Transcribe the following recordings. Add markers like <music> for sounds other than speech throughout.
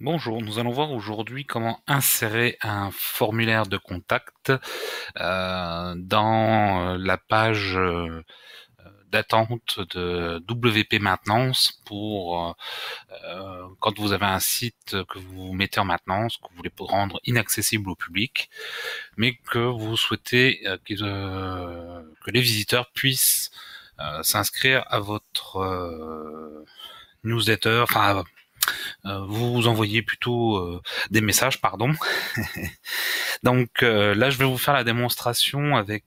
Bonjour, nous allons voir aujourd'hui comment insérer un formulaire de contact euh, dans euh, la page euh, d'attente de WP maintenance pour quand vous avez un site que vous mettez en maintenance, que vous voulez rendre inaccessible au public, mais que vous souhaitez que les visiteurs puissent s'inscrire à votre newsletter, euh, vous envoyez plutôt euh, des messages, pardon. <laughs> Donc euh, là, je vais vous faire la démonstration avec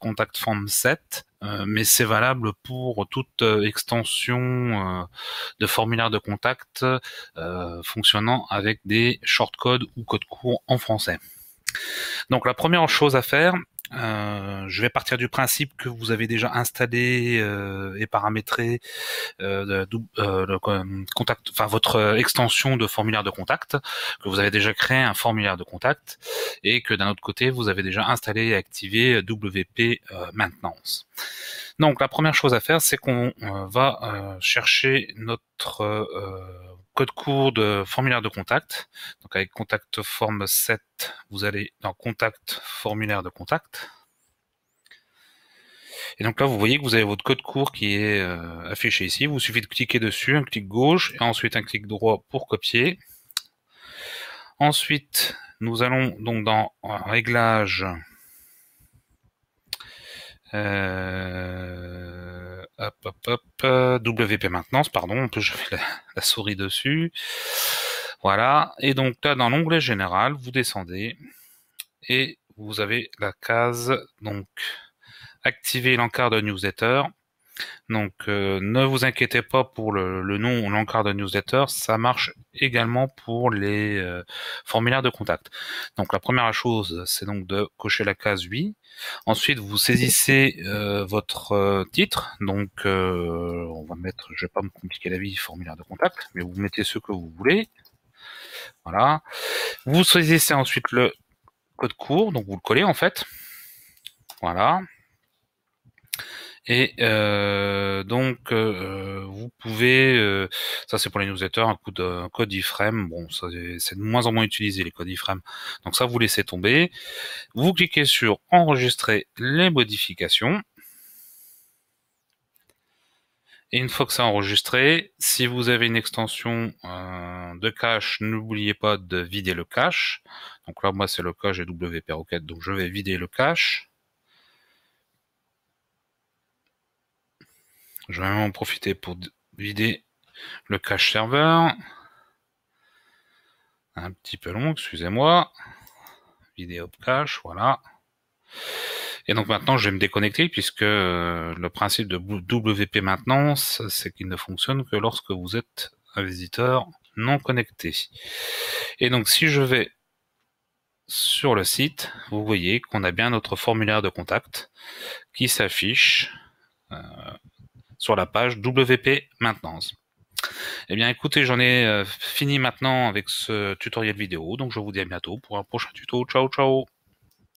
Contact Form 7, mais c'est valable pour toute extension de formulaire de contact fonctionnant avec des shortcodes ou codes courts en français. Donc la première chose à faire, euh, je vais partir du principe que vous avez déjà installé euh, et paramétré euh, contact, enfin votre extension de formulaire de contact, que vous avez déjà créé un formulaire de contact et que d'un autre côté vous avez déjà installé et activé WP maintenance. Donc la première chose à faire, c'est qu'on va chercher notre code court de formulaire de contact. Donc avec contact form 7, vous allez dans contact formulaire de contact. Et donc là, vous voyez que vous avez votre code court qui est euh, affiché ici. Il vous suffit de cliquer dessus, un clic gauche et ensuite un clic droit pour copier. Ensuite, nous allons donc dans Réglages. Euh, Hop, hop, WP euh, maintenance, pardon. On peut je la, la souris dessus. Voilà. Et donc là, dans l'onglet général, vous descendez et vous avez la case donc activer l'encart de newsletter. Donc euh, ne vous inquiétez pas pour le, nom ou l'encart de newsletter, ça marche également pour les euh, formulaires de contact. Donc la première chose, c'est donc de cocher la case oui. Ensuite, vous saisissez euh, votre titre. Donc on va mettre, je vais pas me compliquer la vie, formulaire de contact, mais vous mettez ce que vous voulez. Voilà. Vous saisissez ensuite le code court, donc vous le collez en fait. Voilà. Et euh, donc, euh, euh, vous pouvez, ça c'est pour les newsletters, un, coup de, code iframe. Bon, c'est de moins en moins utilisé les codes iframe. Donc ça, vous laissez tomber. Vous cliquez sur enregistrer les modifications. Et une fois que c'est enregistré, si vous avez une extension de cache, n'oubliez pas de vider le cache. Donc là, moi, c'est le cache et WP Rocket, donc je vais vider le cache. Je vais même en profiter pour vider le cache serveur. Un petit peu long, excusez-moi. Vidéo cache, voilà. Et donc maintenant, je vais me déconnecter puisque euh, le principe de WP maintenance, c'est qu'il ne fonctionne que lorsque vous êtes un visiteur non connecté. Et donc si je vais sur le site, vous voyez qu'on a bien notre formulaire de contact qui s'affiche. Euh, sur la page WP Maintenance. Eh bien écoutez, j'en ai euh, fini maintenant avec ce tutoriel vidéo, donc je vous dis à bientôt pour un prochain tuto. Ciao ciao